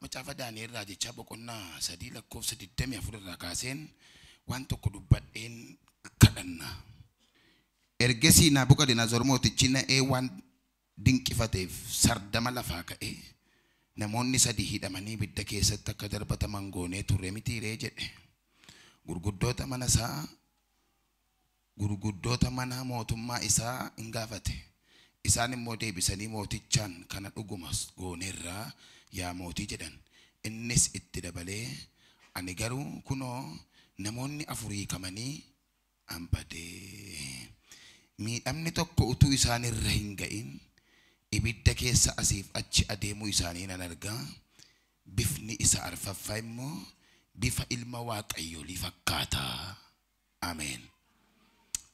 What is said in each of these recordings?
Macaafa Daani'elirraa jecha boqonnaa sadii lakkoofsa digdamii afurirraa kaaseen waan tokko dubbadheen kadhanna. Ergesii Naabuqadinaazor mootichi na'ee waan dinqifateef sardama lafaa ka'ee namoonni sadii hidhamanii bidda keessatti akka darbataman goonee turre miti ree jedhe. Gurguddoota mana isaa gurguddoota mana mootummaa isaa hin gaafate. Isaan immoo deebisanii mootichaan kana dhugumas gooneerraa Ya mootii jedhan innis itti dabalee ani garuu kunoo namoonni afurii kamanii hambadee miidhamni tokko utuu isaanirra hin ga'in ibidda keessa asiif achi adeemuu isaanii nan argaa bifni isa arfaffaa immoo bifa ilma waaqayyolii fakkaata ameen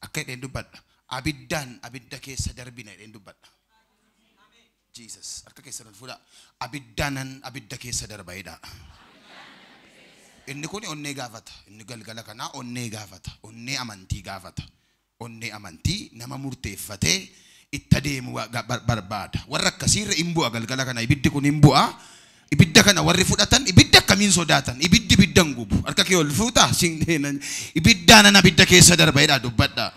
akka jedheen dubbadha abiddaan abidda keessa darbina jedheen dubbadha Jesus harka keessan ol fuudhaa abiddaanan abidda keessa darba'edha. Inni kuni onnee gaafata. Inni galgala kanaa onnee gaafata. Onnee amantii gaafata. Onnee amantii nama murteeffatee itti adeemu barbaada. Warra akkasiirra hin bu'a galgala kana. Ibiddi kun hin bu'a. Ibidda kana warri fudhatan ibidda akkamiin sodaatan? Ibiddi ibiddan gubu. Harka kee ol Ibidda Ibiddaanan abidda keessa darba'edha dubbadha.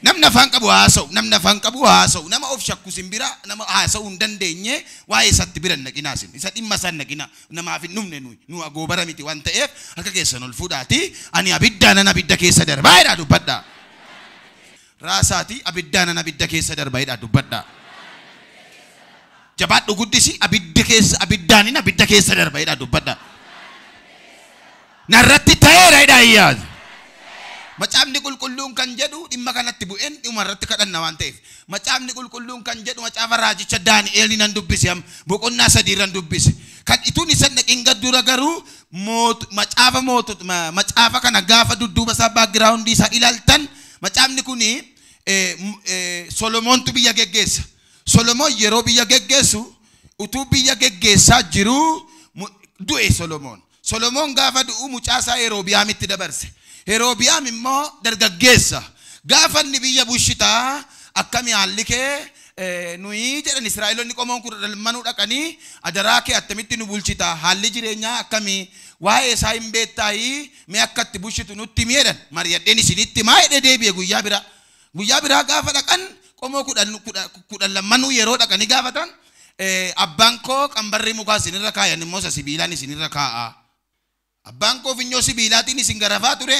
namni afaan qabu haasa'u namni afaan qabu aso, nama of shakku nama haasa'u hin dandeenye waa'ee isatti bira naqinaa isin isa dhimma isaan naqinaa namaaf hin nui, nua nu miti waan ef, harka keessan ol ti ani abiddaanan abidda keessa darbaa jedhaa dubbadhaa raasaati abiddaanan abidda keessa darbaa jedhaa dubbadhaa jabaadhu guddisi abidda keessa abiddaanin pada, na darbaa jedhaa dubbadhaa narratti ta'eera Macam ni kul kulung kan jadu dhimma kanatti bu'een dhumarratti kadhanna waan ta'eef macaafni qulqulluun kan jedhu macaafa cedan eli nan dubbise am bukun sadii irran dubbise kan ituun isa ingat dura apa macaafa ma macaafa kana masa dudduuba isaa sa isaa Macam ni kuni eh, eh, solomoontu biyya geggeessa solomoon yeroo biyya geggeessu utuu biyya geggeessaa jiruu du'e solomoon solomoon gaafa du'u mucaasaa yeroobiyaamitti dabarse Yerobiyaam derga gesa biya bushita akami alike eh, nui kee nuyi jedhan Israa'eloonni qomoon kun dalmanuu dhaqanii adaraa kee attamitti nu bulchita haalli jireenyaa akkamii waa'ee isaa hin beektaayi mee akka itti bushitu nutti mi jedhan mariyadheen isinitti maa jedhee deebi'e ya guyyaa biraa guyyaa biraa gaafa dhaqan qomoo kudhan lamanuu yeroo dhaqanii gaafatan eh, abbaan koo qambarri mukaa isinirra kaayan immoo isa sibiilaan isinirra kaa'a. Abbaan koo funyoo sibiilaatiin isin garafaa ture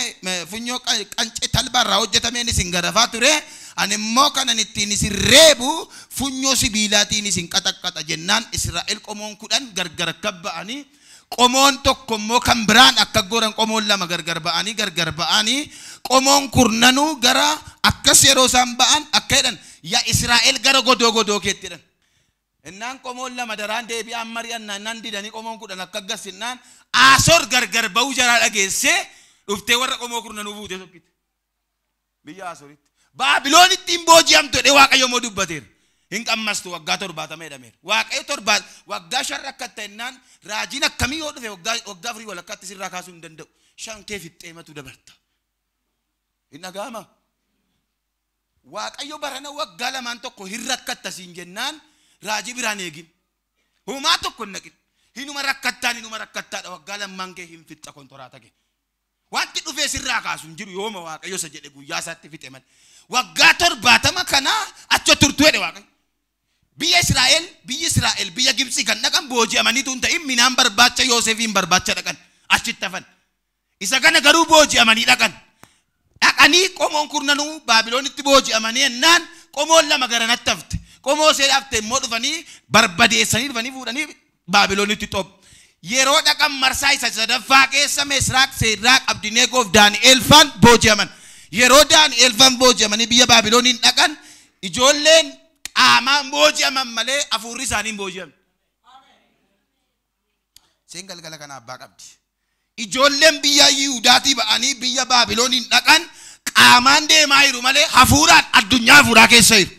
funyoo kanche qalbarraa hojjetameen isin garafature ani immoo kanan si rebu reebu funyoo sibiilaatiin sing qaxaqqaxa kata Israa'el qomoon kudhan gargar akka ani qomoon tokko komo kan biraan akka goran qomoon lama gargar ba gargar ba'anii qomoon kurnanuu gara akkas yeroo isaan ba'an akka jedhan ya israel gara godo godo ketiran enan Innaan qomoon lama daraan deebi'aan mari'annaan nan didanii qomoon kudhan akka nan, asor gargar ba'uu jaraa dhageessee dhuftee warra qomoo kurnanu bu desokit biyya Asooritti. Baabiloonitti hin booji'amtudha Waaqayyoomuu dubbateera. Hin qammastu waggaa torbaatama jedhameera. Waaqayyo torbaat waggaa shan rakkatta jennaan raajiin akkamii yoo dhufe waggaa afurii walakkaatti sirraa kaasuu hin danda'u. Shan kee fixxeematu dabarta. Hin dhaga'amaa? Waaqayyo barana waggaa lamaan tokko hin rakkattasiin jennaan raajii biraan eegin. Humaa tokko hin naqin. Hinuma rakkattaan hinuma rakkattaadha waggaa lamaan kee hin fixxa kontoraataa kee. wanti dhufees irraa kaasu hin jiru yooma waaqayyo isa jedhe guyyaa isaatti fixe malee. Waggaa torbaatama kanaa achi turtu jedhe waaqayyo. Biyya Israa'el biyyi Israa'el biyya Gibsii kan dhaqan booji'amaniitu hin ta'in midhaan barbaacha Yoosefiin barbaacha dhaqan achitti hafan. Isa kana garuu booji'amanii dhaqan. Dhaqanii qomoon kurnanuu Baabiloonitti booji'amanii ennaan qomoon lama garanatti hafte. Qomoo seera hafte immoo dhufanii barbadeessanii dhufanii fuudhanii Baabiloonitti top. yeroo dhaqan marsaa isa sadaffaa keessa misraaq seerraa qabdinee goof daani'eelfaan booji'aman. Yeroo daani'eelfaan booji'amanii biyya baabilooniin dhaqan ijoolleen qaamaan booji'aman malee afuurri isaaniin booji'ame. Seen galgala kana abbaa qabdi. Ijoolleen biyya Yihuudaatii ba'anii biyya baabilooniin dhaqan qaamaan deemaa jiru malee hafuuraan addunyaa hafuuraa keessa jiru.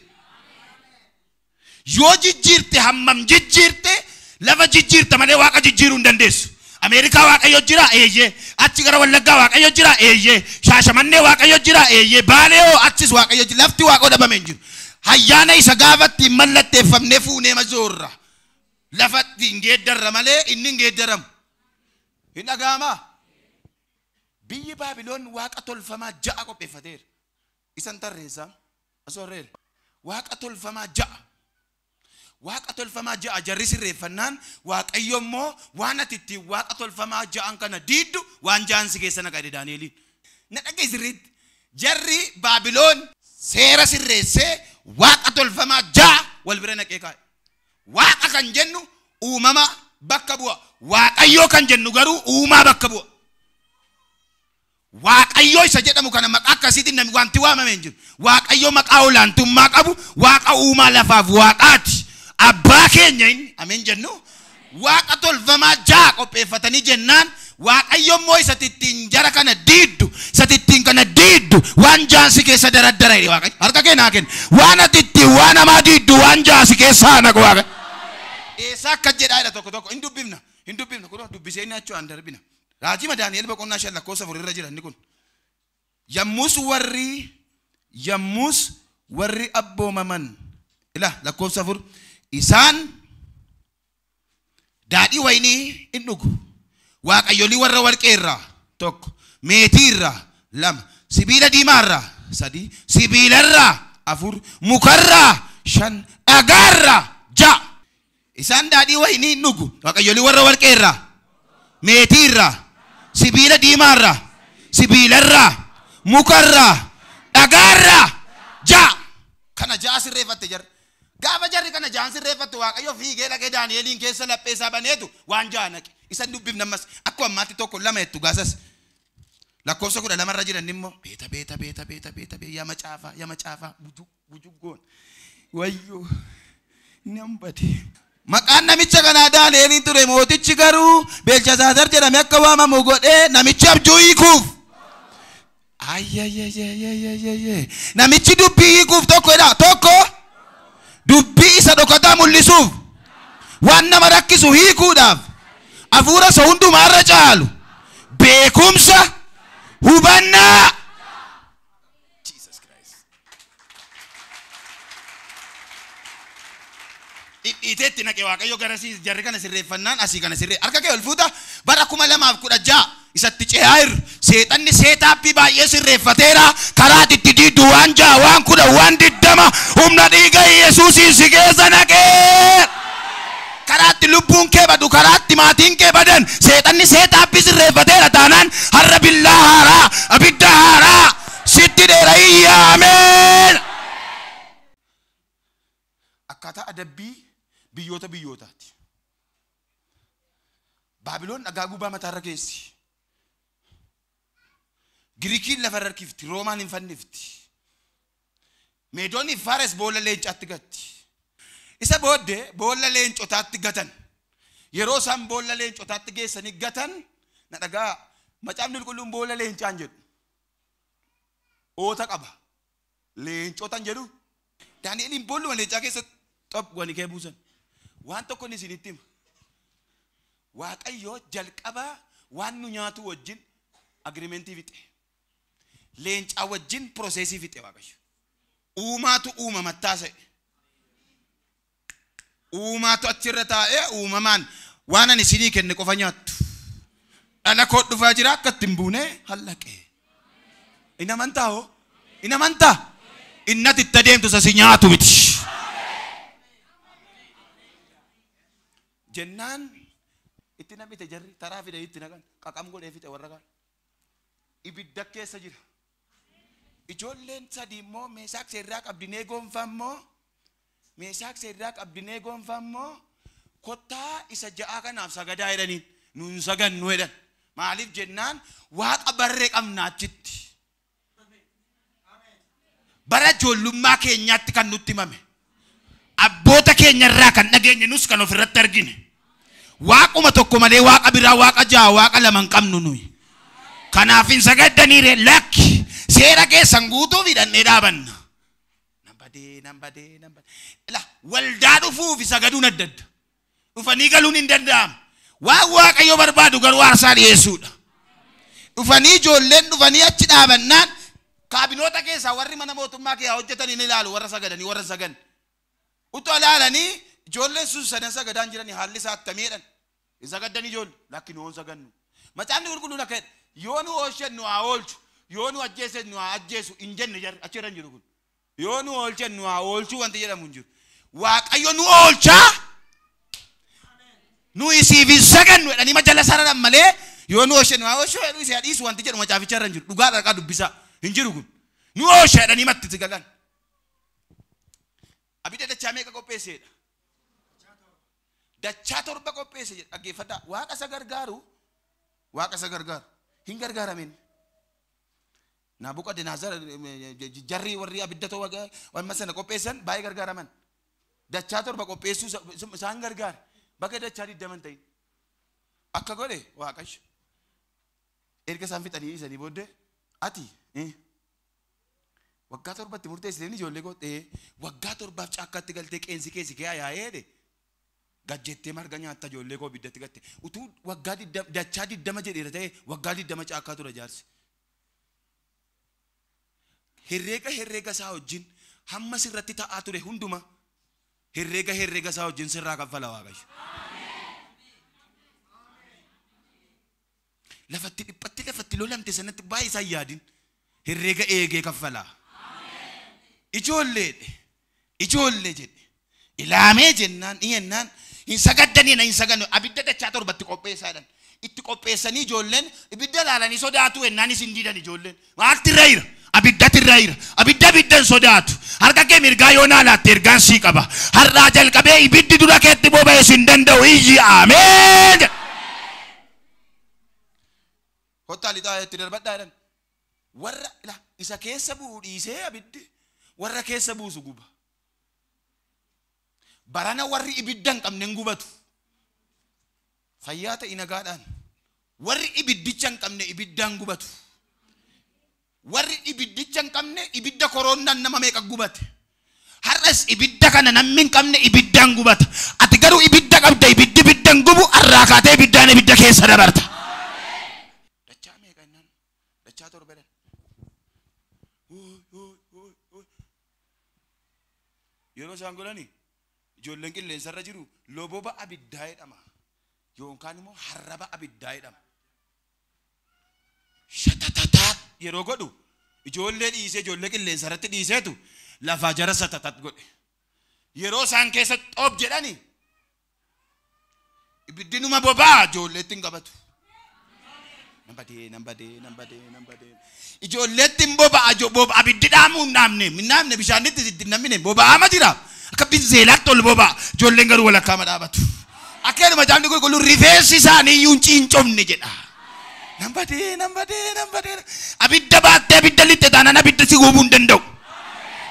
Yoo jijjiirte hammam jijjiirte lafa jijjiirta malee waaqa jijjiiruu hin amerika waka waaqayyo jira eeyyee achi gara wallaggaa waaqayyo jira eeyyee shaashamannee waaqayyo jira eeyyee baalee hoo achis waaqayyo jira lafti waaqoo dhabame hin jiru. Hayyaana isa gaafatti hin mallatteeffamnee fuunee mazoorra. Lafatti hin geeddarra malee inni hin geeddaramu. Hin dhaga'amaa? Biyyi Baabiloon waaqa tolfamaa ja'a qopheeffateera. Isan tarreessaa? Asoo reera. Waaqa tolfamaa ja'a. Waaqa tolfamaa ja'a jarri sirreeffannaan waaqayyo immoo waan ati titi waaqa tolfamaa ja'an kana diiddu waan ja'an si keessa naqade Daani'eliin. Na dhagee sirriitti jarri Baabiloon seera sirreessee waaqa tolfamaa ja'a wal bira naqee kaa'e. Waaqa kan jennu uumama bakka bu'a. Waaqayyoo kan jennu garuu uumaa bakka bu'a. Waaqayyoo isa jedhamu kana maqaa akkasiitiin namni wanti mak hin jiru. Waaqayyoo maqaa olaantummaa qabu waaqa uumaa lafaaf waaqaati abbaa keenya inni ameen jennu waaqa tolfamaa jaa qopheeffatanii jennaan waaqayyommoo isati ittiin jara kana diiddu isati ittiin kana didu waan jaansi keessa daraddara jedhe waaqayyo harka keenyaa kenna waan ati ittiin ke sana diiddu waan eh, jaansi keessaa naqa toko Eessaa akka jedhaadha tokko tokko hin dubbifna hin dubbifna kun dubbisee inni achuudhaan darbina raajima daani'el boqonnaa shan lakkoofsa furirra jiran ni kun yammus warri yammus warri abboomaman ila lakkoofsa furirra. isan daadhii waini in dhugu waaqayyolii warra warqee irraa tokko meetii irraa lama sibiila diimaa afur mukarra shan agarra ja isan isaan waini waynii in dhugu waaqayyolii warra warqee irraa meetii irraa sibiila diimaa irraa sibiila irraa muka irraa dhagaa irraa قاف جري كنا جانس ريفة واقعيو في غير كي دانيالين كيسا لبسا بنيتو وان جانك إسا نبب نمس أكو أماتي توكو لما يتوغاسس lakkoofsa kudha lamarra jiran immoo beeta beeta beeta beeta beeta yama caafaa yama caafaa bujuggoon wayyoo nan bade. Maqaan namicha kanaa Daani'eliin ture mootichi garuu Beelshazaazaar jedhame akka waamamu godhee namicha abjuu hiikuuf. Ayyayyayyayyayyayyayyay namichi dubbii hiikuuf tokkodha tokko dubbii isa dhokataa mul'isuuf waan nama rakkisu hiikuudhaaf hafuura isa hundumaa caalu beekumsa hubannaa dhiiteetti naqe waaqayyo si jarri kana sirreeffannaan asii kana sirree harka kee ol fuuta bara kuma lamaaf kudha ja'a isatti ba irra seexanni seetaappii baay'ee sirreeffateera di duan ja wan ja'a waan kudha waan umna di ga yesu si keessa naqee karaatti lubbuun ke badu karaatti maatiin kee badan seexanni seetaappii sirreeffateera taanaan har'a billaa haaraa abidda haaraa sitti ada kata ada bi biyyoota biyyootaati. Baabiloon dhagaa gubaa mataarra geessi. Giriikiin lafarra harkifti, Roomaan hin fannifti. Meedoonni Faares boolla leencaatti gatti. Isa booddee boolla leencotaatti gatan. Yeroo isaan boolla leencotaatti geessanii gatan na dhagaa macaafni qulqulluun boolla leencaan jedhu. Oota qaba. Leencotan jedhu. Daani'eliin boolluma leencaa keessatti xaphu wani kee buusan. waan tokko isin itti hima waaqayyo jalqabaa waan nu nyaatu wajjin agirimentii fixe leencaa wajjin prosesii fixe waaqayyo uumaatu uumama taasa'e uumaatu achirra taa'ee uumamaan waan ani isinii kenne qofa nyaattu dhala koo dhufaa jira akka ittiin buunee hallaqee inamantaa hoo inamantaa innati itti adeemtu sasi nyaatu miti. jennaan itti namni ta'e jarri taraa fida itti naqan qaqam godhee fite warra kaan ibidda keessa jira ijoolleen sadii immoo mesak serak qabdinee gonfammoo meeshaa mesak serak gonfammoo kottaa isa Kota isaja akan jedhaniin nuun sagan nu jedhan maaliif jennaan waaqa barree qabna achitti bara ijoollummaa lumake nyatikan nutti himame abo keenyarraa kan dhageenye nus kan ofirratti argine waaquma tokko malee waka biraa waka jaha waaqa lama hin qabnu nuyi kanaaf hin sagaddaniire lakki seera keessan guutuu fidhannee dhaabanna Nambade, nambade, nambade. la waldaa dhufuuf sagaduun adda adda dhufanii galuun hin danda'amu waan waaqayyo barbaadu garuu aarsaa dhiyeessuudha dhufanii ijoolleen dhufanii achi dhaabannaan kaabinoota mana mootummaa keessaa hojjetan hin ilaalu warra utu alaalanii ijoolleen sun sadansa gadaan jiranii haalli isaa attamiidhan isa gaddan ijoolle lakki nu sagaannu macaafni qulqulluun akka yoo nu oolchan nu haa oolchu yoo nu ajjeessan nu haa ajjeesu hin jenne jar achirra hin jiru kun yoo nu oolchan nu haa oolchu wanti jedhamu hin jiru waaqayyo nu oolchaa nu isiif hin sagannu jedhanii majalla sararan malee yoo nu nu haa oolchu jedhu isii wanti jedhu macaaficharra hin jiru dhugaa dhaqaa dubbisaa hin nu oolcha jedhanii matti si ba ko pese Dachaa torba fada wa ka Waaqa isa wa ka isa gargar hin de nazar jarri warri abidda ta'uu wanuma sana qopheessan baay'ee gargaaraman. Dachaa gar, ba ka da chari dachaa man tay Akka godhe erka san fitani isa ni bodde ati. Eh? waggaa torbatti murteessitee isileen ijoollee godhee waggaa torbaaf caakkaatti galtee qeensi keessi kee yaa'ee gad jettee marga nyaatta ijoollee koo biddatti gatte utuu waggaa dachaa diddama jedheera ta'e waggaa diddama caakkaa tura jaarsi. Herreega herreega isaa wajjin hamma sirratti ta'aa ture hunduma herreega herreega isaa wajjin sirraa kan kaffala waaqayyo. Lafatti dhiphatti lafatti lolamte sanatti baay'ee isaan yaadin herreega eegee kan falaa. ijoolleedhe ijoollee jedhe ilaamee jennaan dhiyeennaan hin sagaddaniina hin sagannu abidda dachaa torbatti qopheessaadhan itti qopheessanii ijoolleen ibidda laalanii sodaatu ennaan isin diidan ijoolleen maalti irra jira abiddati irra jira abidda abiddan sodaatu harka kee mirgaa yoo naa laatte ergaan sii qaba har'aa jalqabee ibiddi dura keetti boba'e sin danda'u iyyi ameen kottaa lixaa itti darbadhaa jedhan warra isa keessa bu'uu dhiisee abiddi warra keessa buusu guba barana warri ibiddan qabne hin gubatu fayyaa ta'e nagaadhaan warri ibiddicha hin qabne ibiddaan gubatu warri ibiddicha hin qabne ibidda koroonnaan nama meeqa gubate har'as ibidda kana namni hin qabne ibiddaan gubata ati garuu ibidda qabda ibiddi ibiddan gubu arraakaatee ibiddaan ibidda keessa dabarta. isaan godhani ijoolleen qilleensarra jiru loboba abiddaa jedhama yookaan immoo harraba abiddaa jedhama. Shatatataa yeroo godhu ijoollee dhiisee ijoollee qilleensarratti dhiiseetu lafaa jara satatat godhe yeroo isaan keessa xoob jedhani ibiddinuma bobaa ijoolleetti hin qabatu. Nambadee nambadee nambadee nambadee ijoolleetti hin boba'a abiddi dhaamuun naamne minnaamne bishaanitti itti namine boba'ama jira. akka bizzeelaatti ol bobaa ijoolleen garuu walakkaa madhaabatu akkanuma jaamni kun qullu rifeensi isaanii iyyuu hin ciincofne jedha. Nambadee nambadee nambadee abidda baattee abidda lixxe taanaan abidda si guubuu hin danda'u.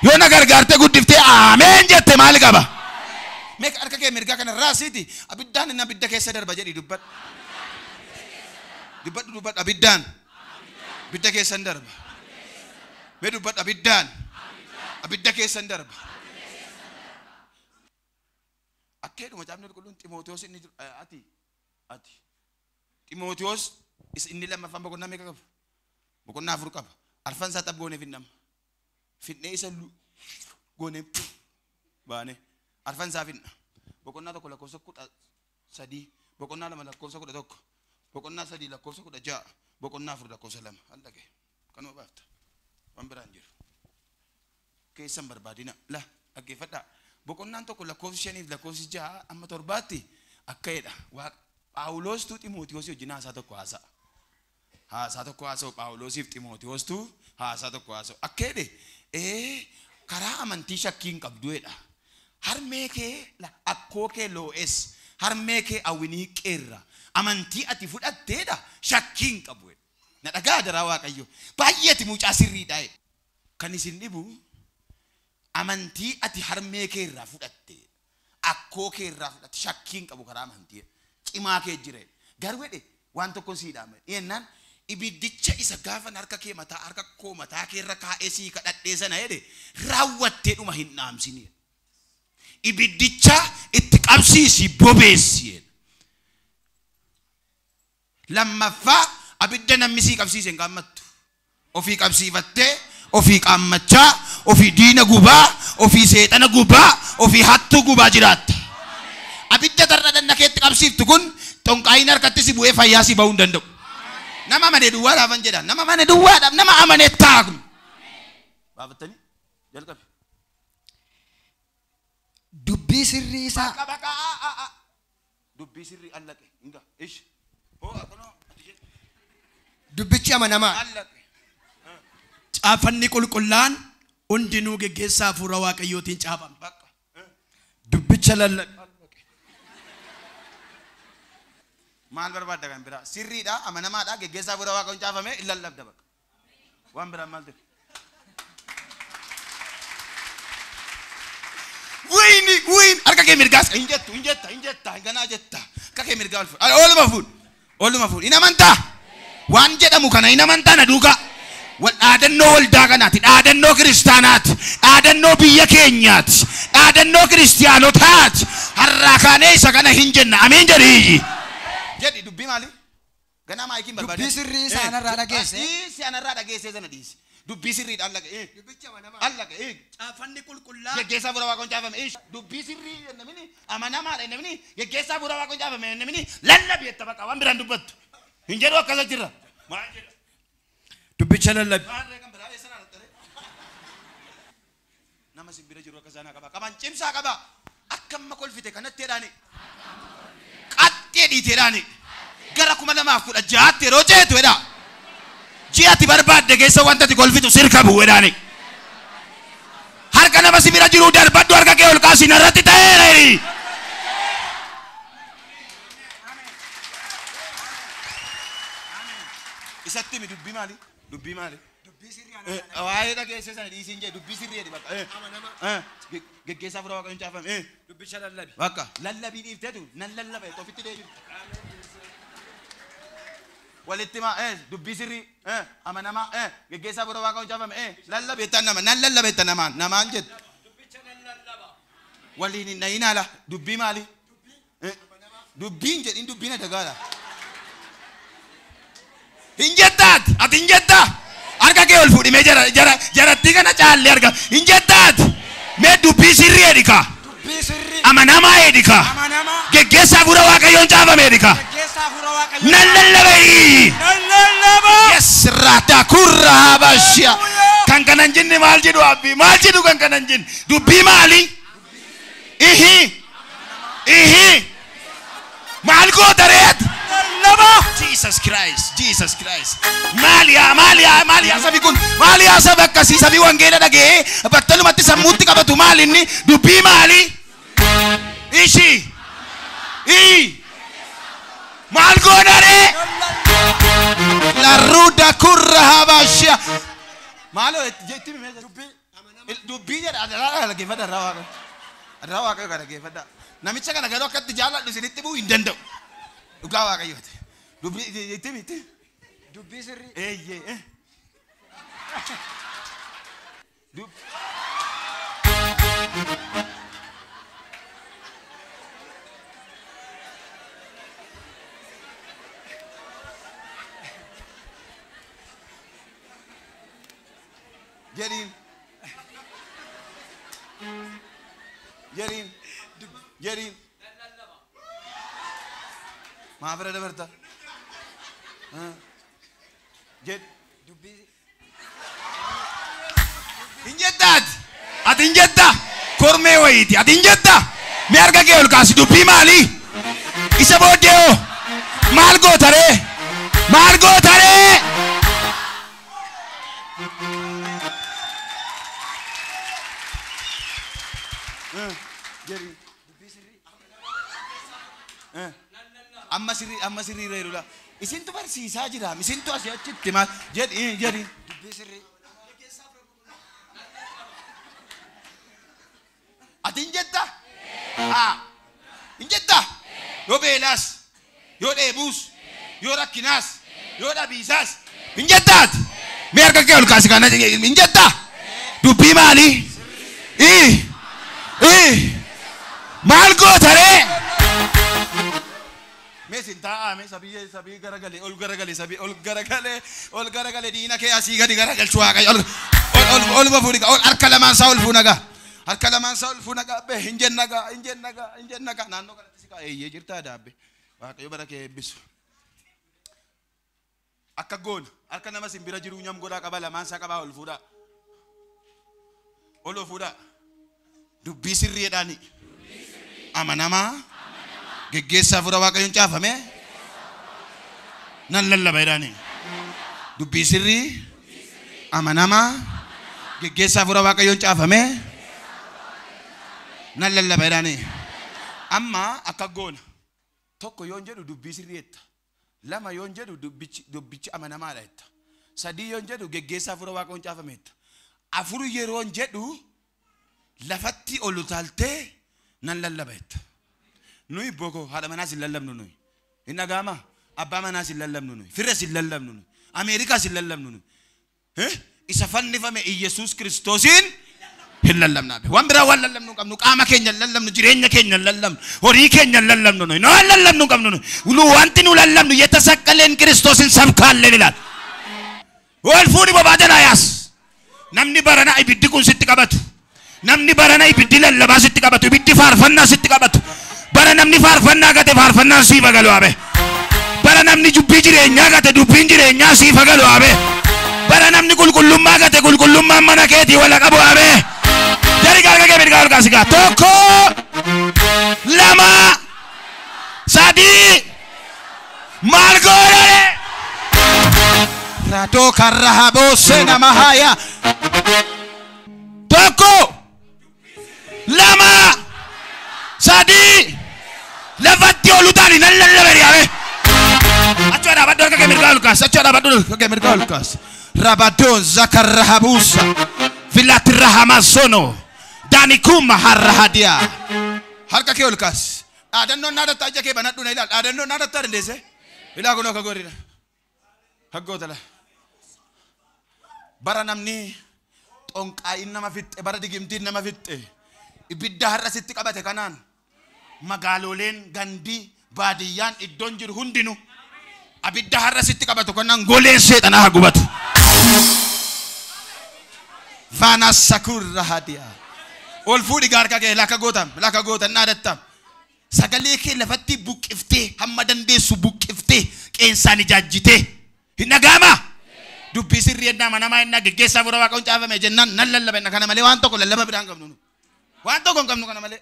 Yoo na gargaartee guddiftee aameen jette maal qaba? Meeqa harka kee mirgaa kana raasiiti abiddaan inni abidda keessa darba jedhi dubbadhu. Dubbadhu dubbadhu abiddaan abidda keessa hin darba. Mee dubbadhu abiddaan abidda keessa hin darba. akkeedhuma macam ni Ximootiyoos inni ni eh, ati ati Ximootiyoos inni lammaffaan boqonnaa meeqa qaba? Boqonnaa afur qaba. Arfan isaa xaphooneef finnama. Finnee isa goonee baane arfan isaa finna. sadi, tokko lakkoofsa kudha sadii. Boqonnaa lama lakkoofsa kudha tokko. Boqonnaa sadii lakkoofsa kudha ja'a. Boqonnaa afur lakkoofsa lama. Hallaqee kanuma kanu Waan biraan jiru. Keessan lah La dhaggeeffadhaa boqonnaan tokko lakkoofsi shaniif lakkoofsi ja'a amma torbaatti akka'edha. Phaawulostuu Ximootiyosii wajjin haasaa tokko haasa'a. Haasaa tokko haasa'u Phaawulosiif Ximootiyoostuu haasaa tokko haasa'u. Akka'edhe ee karaa amantii shakkiin qabduedha. Harmee kee akkoo kee loo'es. Harmee kee awwinii qeerra. Amantii ati fudhatteedha shakkiin qabu. Na dhagaa daraa Waaqayyo. Baay'ee ati mucaa sirriidhaa. E. Kan isin dhibu amanti ati harmee kee irraa fudhatte akkoo kee irraa qabu karaa amantii cimaa kee jire garwedhe waan tokko siidhaame yennaan ibiddicha isa gaafan harka kee mataa harka koo mataa kee irra kaa'ee sii kadhadhee sana jedhe raawwattee dhuma hin dhaamsini ibiddicha itti qabsiisi bobeessi lammaffaa abidda namni sii qabsiise hin gaammattu ofii qabsiifattee ofi kamacha ofi dina guba ofi setan Ovi ofi hatu jirat. jirat abidda tarra danna keetti qabsiiftu kun xonqaayin harkatti si bu'ee fayyaa si ba'uu hin danda'u nama amane dua, an jedha nama amane duwwaadhaaf nama amane taa'u baafattanii jalqabe dubbii sirrii isaa dubbii sirrii allaqe hinga ish oh, dubbichi amanamaa allaqe Caafanni qulqullaan hundinuu geggeessaa hafuura waaqayyootiin caafame. Dubbicha lallaqaa. Maal barbaadda kan biraa? Sirriidha, amanamaadha, geggeessaa hafuura waaqayyoon caafame hin lallabda bakka. Waan biraan maal ture? Wayni, wayni, harka kee mirgaas hin jettu, hin jetta, hin jetta, hin ganaa jetta. Harka kee mirgaa ol fuudha. Ooluma fuudha. Ooluma fuudha. Hin amantaa? Waan jedhamu kana hin amantaa na duukaa. dhaadannoo waldaa kanaati dhaadannoo kiristaanaati dhaadannoo biyya keenyaati dhaadannoo kiristaanotaati har'aa kaanee isa kana hin jenna amiin jedhiiyyi jedhi dubbii maali ganaa maayikiin barbaade dubbii sirrii isa anarraa dhageesse isa anarraa dhageesse sana dhiisi dubbii sirriidhaan laga'ee allaga'ee caafanni qulqullaa geggeessaa bura waaqoon caafame dubbii sirrii namni amanamaadha namni geggeessaa bura waaqoon caafame namni lallabi itti baqa waan biraan dubbattu hin jedhu akkasa jirra maal jedhu Tupichanan lab. Nama simbira jiru kazana kaba. Kaman chimsa kaba. Akkam makol fite kanat terani. Katte di terani. Gara kuma nama fuda jahat teroje tu eda. Jia ti barbad dege sawanta ti golfi tu sirka bu edani. Harga nama simbira jiru darbad warga keol kasih narati terani. isatti mi dubbi maali dubbii maali? Dubbii sirrii ana. Waa'ee dhageesse sana dhiisiin jee dubbii sirriidha bakka. Ama nama. Geggeessaa fura waaqayyoon caafame. Dubbicha lallabi. Bakka lallabii dhiifteetu nan lallabe ofitti deebiin. walitti ma dubbii sirrii amanamaa geggeessaa fura waaqayyoon caafame lallabe tan nama nan lallabe tan namaan namaan jettu. Dubbicha nan lallaba. Waliin hin dhayinaa la dubbii maali? Dubbii. Dubbiin jedhin dubbiin adagaadha. injettaat ati injetta harka kee ol fuudhimee jara jara jarattii kana caallee arga injettaat mee dubbii sirrii edhika amanamaa edhika geggeessa hafuura waaqayyoon caafame edhika nan lallabai yes rata kurra habashiya kan kanan jinni maal jedhu abbii maal jedhu kan kanan jinni dubbii maali ihi ihi maal gootareet Jesus Christ Jesus Christ malia malia malia sabi kun malia sabi kasi sabi wangela dage batalu mati samuti kaba batu mali ni dupi mali ishi i mal gonare la ruda kurra habasya. malo eh, jeti me dupi dupi ya ada lagi pada rawa rawa kagak lagi pada namicha kagak ada kat jalan di sini tibu indendo dhugaa waaqayyooti. Dubbi eh, eh, itti miti. Dubbii sirrii. Eeyyee. Eh, Jedin. Jedin. Jedin. ማህበረ ደበርታ እንጀዳት አትንጀዳ ኮርሜ ወይቲ አትንጀዳ ሚያርጋ ጌዮል ካሲ ዱቢ ማሊ ኢሰ ቦዴዮ ማል ጎተሬ ማል amma siento jirudha. Y barsiisaa jira. Isintu asii achitti maal Dubbii sirrii. Ati hin Hin Yoo beelaas, yoo dheebuus, yoo rakkinaas, sinta ta'a me sabiye sabi garagale ol garagale sabi ol garagale ol garagale diina kee asii gadi garagalchuhaa qay ol ol ol bafuudhiga ol harka lamaan isaa ol fuunaga harka lamaan isaa ol fuunaga be hin jennaga hin jennaga hin jennaga naannoo kanatti si kaa'eeyyee jirtaa daabbe waaqayyo bara kee eebbisu akka goona harka nama simbira jiru nyam godhaa qaba lamaan isaa qabaa ol fuudhaa ol fuudhaa dubbii sirriidhaani amanamaa. Geggeessaa fura Waaqayyoon caafame nan lallaba jedhaani. Dubbii sirrii amanamaa geggeessaa fura Waaqayyoon caafame nan lallaba jedhaani. Amma akka goona tokko yoon jedhu dubbii sirrii jetta. Lama yoon jedhu dubbichi dubbichi amanamaadha jetta. Sadii yoon jedhu geggeessaa fura Waaqayyoon caafame jetta. Afur yeroon jedhu lafatti ol utaaltee nan lallaba jetta. nuyi boko haadha manaas hin lallabnu nuyi hin dhagaamaa abbaa manaas hin lallabnu nuyi firras hin lallabnu nuyi ameerikaas hin lallabnu nuyi isa fannifame iyesuus kiristoosiin hin lallabnaabe waan biraa waan lallabnu qabnu qaama keenya lallabnu jireenya keenya lallabnu horii keenya lallabnu nuyi noo lallabnu qabnu nuyi nu wanti nu lallabnu yetasakkaleen kiristoosin sabkaalleen ilaal wal fuudhi bobaa jalaa yaas namni barana ibiddi kun sitti qabatu namni barana ibiddi lallabaa sitti qabatu ibiddi faarfannaa sitti qabatu bara namni faarfannaa gate faarfannaan sii fagalu abe bara namni dubbii jireenyaa gate dubbiin jireenyaa sii fagalu bara namni qulqullummaa gate qulqullummaan mana keetii wala qabu abe jari gaarga gebe gaar kaasigaa tokko lama sadii maal gooree rado karra haboo seenama haayaa. Sawuli n'alereberya be acwara abadde olukaka emiriko ya lukasi acwara abadde olukaka emiriko ya lukasi rabadonza karahabusa vilatirahamazono danikuma harrahadia harkake olukasi adanno naratajake banaduna ilal adanno naratarndese ilaagono kagorira haggootala Hagotala. namni xonqaa'iin nama fixxe bara digimtiin nama fixxe ibidda har'a sitti qabate kanaan magaaloleen gandii baadiyyaan iddoon jiru hundinuu abidda har'a sitti qabatu kannan goleen seexanaa haa gubatu. Faanaa sakurra hadiyaa. Ol fuudhi gaarka kee laka gootam laka gootan naadatam. Sagalee kee lafatti buqqiftee hamma dandeessu buqqiftee qeensaan ijaajjitee hin dhagaamaa. Dubbii sirrii ennaa manamaa ennaa geggeessaa bura waaqa huncaafame jennaan nan lallaba enna kana malee waan tokko lallaba biraan qabnu. Waan tokko hin qabnu kana malee.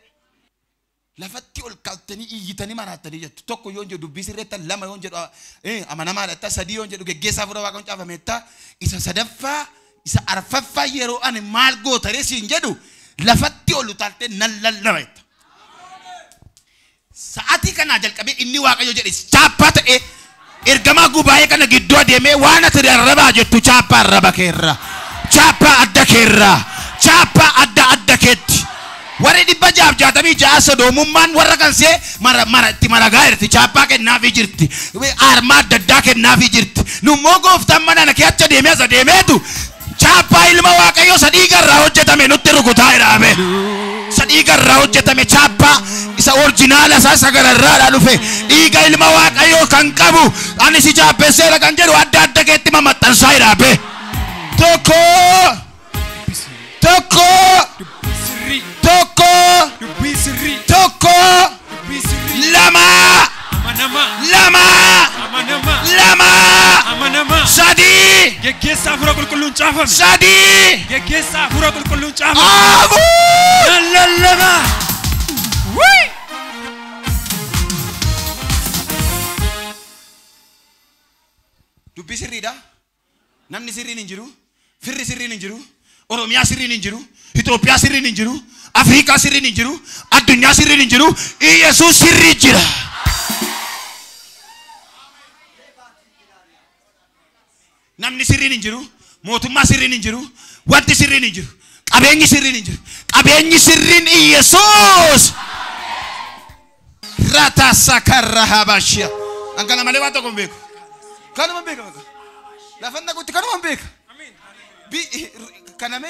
lafatti ol qabxanii iyyitanii maraatanii jettu tokko yoon jedhu bisirreetta lama yoon jedhu amanamaadha sadii yoon jedhu geggeessaa fura waaqan caafameetta isa sadaffaa isa arfaffaa yeroo ani maal gootaree siin jedhu lafatti ol utaaltee nan lallabeetta. Sa'aatii kanaa jalqabee inni waaqayyo jedhe chaappaa ta'ee ergamaa gubaayee kana gidduu adeemee waan ati rarrabaa jettu chaappaa raba keerra chaappaa adda keerra chaappaa adda adda keetti. bajab jata mi jasa do sodoomummaan warra kan gair ti chapa ke kennaafii jirti arma dada ke kennaafii jirti nummoo gooftaan manana kee acha deemee asa deemeetu chapa ilma waaqayyoo sadii garraa hojjetame nutti rame. idhaame sadii jata hojjetame chapa isa original isaa rara gararraadhaa dhufe iga ilma waaqayyoo kan qabu ane si chaappeesseera kan ada ke ti keetti mamaxxansaa rame. toko toko toko toko lama lama lama sadi geggeessa jadi, qulqulluun caafame sadi geggeessa afura qulqulluun caafame aabu lallama wii dubbii namni sirriin hin firri sirri ninjiru, jiru oromiyaa sirriin hin jiru itoophiyaa sirriin hin Afrika siri hin jiru, siri sirriin hin jiru, Iyyasuus sirrii jira. Namni siri hin jiru, mootummaa siri hin jiru, wanti siri hin jiru, qabeenyi siri hin jiru, qabeenyi sirriin Iyyasuus. Rata sakarra habashiya. Ankana malee waan tokko hin beeku. Kanuma beeka. Lafa naqutti kanuma hin beeka. bi eh, kana.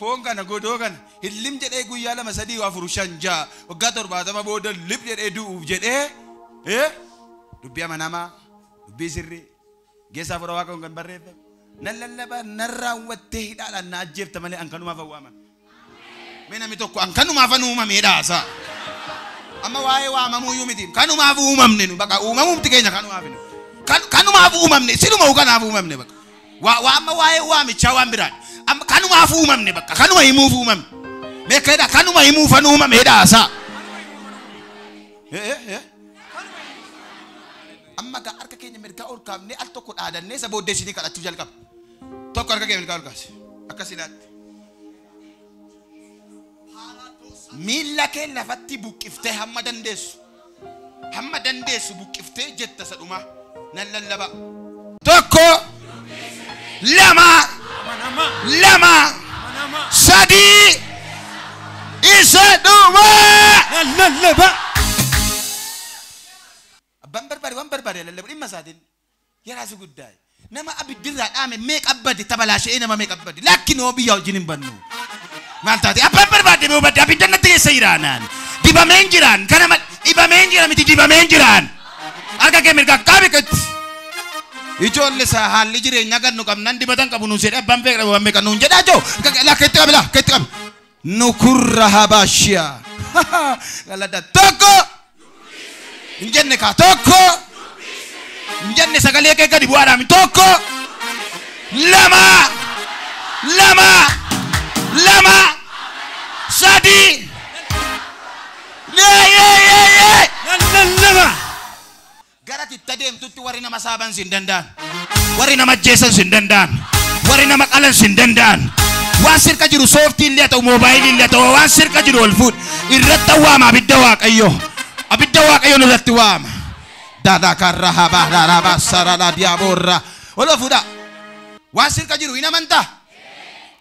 foon kana godoo kana hin lim jedhee guyyaa lama sadii afur shan ja'a waggaa torbaatama booda lib jedhee du'uuf jedhee dubbii amanamaa dubbii sirrii geessaa fura waaqa kan barreeffamu nan lallabaa nan raawwattee hidhaadhaan na ajjeefta malee an kanuma kanumaaf awwaaman. Mee namni tokko an kanumaaf an uumamedha saa. Amma waa'ee waamamuu iyyuu miti kanumaaf uumamne nu baqa uumamumti keenya kanumaaf nu kanumaaf uumamne sinuma kanaaf uumamne baqa waa amma waa'ee waamichaa waan biraan كانوا فوما نبقى كانوا يمو فوما مكادا كانوا يمو فنوما مدى سا اما كاركين ميركا او كام ني اتوكو ادا نسى بو ديشنيكا تجل كام توكا كام كام كام مين لكن لفتي بوك افتي همدان ديس همدان ديس بوك افتي جتا سدوما نلالا توكو لما lama sadi isa dua lallaba abban barbari wan barbari lallaba dhimma ya rasu guddaa'e nama abiddirraa dhaame make abbadde tabalashi nama make abbadde lakkin hoo biyya wajjin hin bannu maal taate abbaan barbaadde bee hubadde abidda menjiran karena iba menjiran jiraan kana dhibameen jira miti dibameen menjiran ijoolli isaa haalli jireenya kan nu qabnan dibatan qabu nuun jedhee abbaan beekna waan beekan nuun jedhaa joo keetti qabi laa la da toko habaashiyaa galata tokko hin jenne kaa tokko hin jenne sagalee lama lama lama. tutti nama saaban sin danda'an warri nama ajjeesan sindendan, danda'an warri nama qalan sin mobile waan sirka jiru sooftii illee ta'u moobaayilii illee ta'u waan sirka ol fuudh irratti waama abidda waaqayyo abidda waaqayyoon irratti waama dadakarra habaa darabaa sarara diyaaboorra ol fuudha waan sirka jiru hin amantaa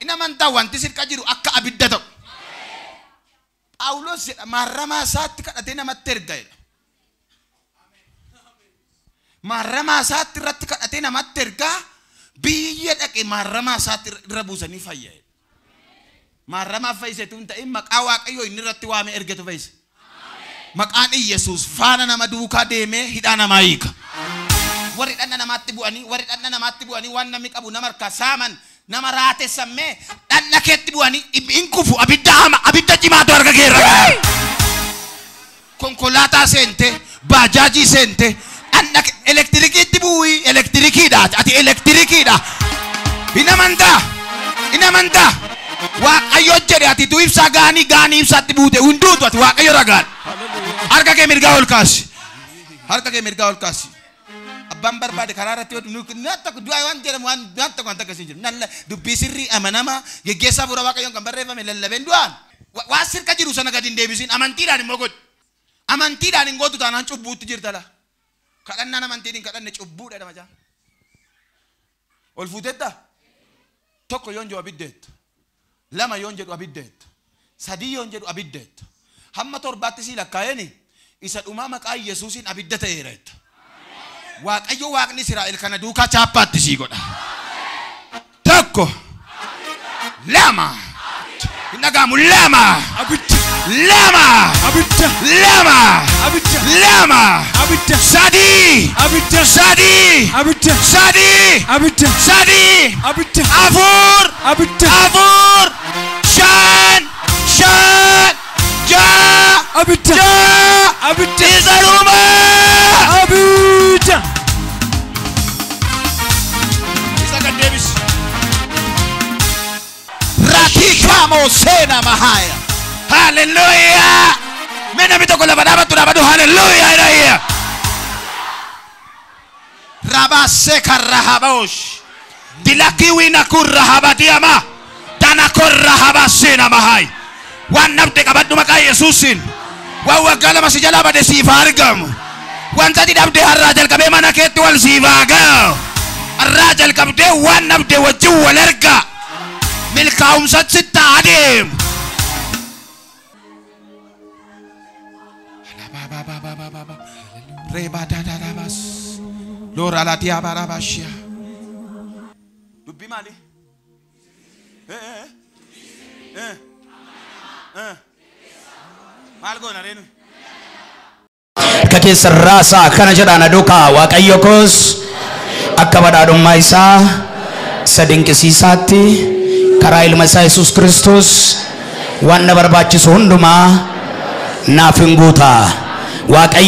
hin wanti sirka jiru akka abidda ta'u Pawulos jedha maarramaa isaatti kadhatee namatti Maramaa isaatti irratti kadhatee namatti ergaa biyya dhaqee maaramaa isaatti irra buusanii fayya. Maaramaa fayyise tun awak ayo ini inni irratti waame ergetu mak Maqaan Yesus fana nama duukaa deemee hidhaa maika hiika. Warri dhanna namaatti bu'anii warri dhanna namaatti bu'anii waan namni qabu nama harkaa saaman nama Samme dhanna keetti bu'anii hin kufu abidda abidama abidda cimaatu harka keerra. Konkolaataa sente bajaji sente anak elektirikii bu'ii elektirikiidha ati elektirikiidha hin amantaa hin amantaa waaqayyo jedhe ati tu ibsaa gaanii gaanii ibsaatti buute hunduutu ati waaqayyo ragaan harka kee mirgaa ol kaasi harka kee mirgaa ol kaasi abbaan barbaade karaa irratti du'a waan jedhamu waan waan tokko waan takka isin jiru nalla dubbii sirrii amanamaa geggeessaa bu'uura waaqayyoon kan barreeffame lallabeen du'aan waan sirka jiru sana gadi hin deebisiin amantiidhaan immoo godhu amantiidhaan hin gootu taanaan cubbuutti jirtala. kadhannaa namantiin hin kadhanne cubbuudha dha majaa ol fuutedda tokko yoon jedhu abiddeetta lama yoon jedhu abiddeetta sadii yoon jedhu abiddeetta hamma torbaatti sii lakkaa'een isa dhumaa maqaa yesuusiin abidda ta'eera jetta waaqayyo waaqni israa'el kana duukaa chaappaatti sii godha tokko lama hin dhagaamu lama abidda Lama. Lama. Lama. Sadi. Sadi. Sadi. Sadi. Avur. Avur. Shan. Shan. Ja. Ja. Izaruma. Er Abita. Ratikamo sena mahai. Hallelujah. Mena mito kola badaba tunabadu hallelujah ina iya. Rabaseka rahabosh. Dilakiwi na kurrahabatiama. Tana kurrahabasina mahai. Wanamte kabadu makai Yesusin. Wawa gala masijala bade sifargam. Wanta didabde harra jalkabe mana ketu wal sivaga. Harra jalkamde wanamte wajju walerga. Milkaum sat sitta adim. Rebadadabas. Lora la diabarabashia. Dubbi mali. Eh eh. Eh. Eh. eh. Malgona renu. Akka keessan raasaa kana jedhaan aduukaa waaqayyo koos akka badhaadhummaa isaa isa dinqisiisaatti karaa yesus Kristus, wanda na barbaachisu hundumaa naaf hin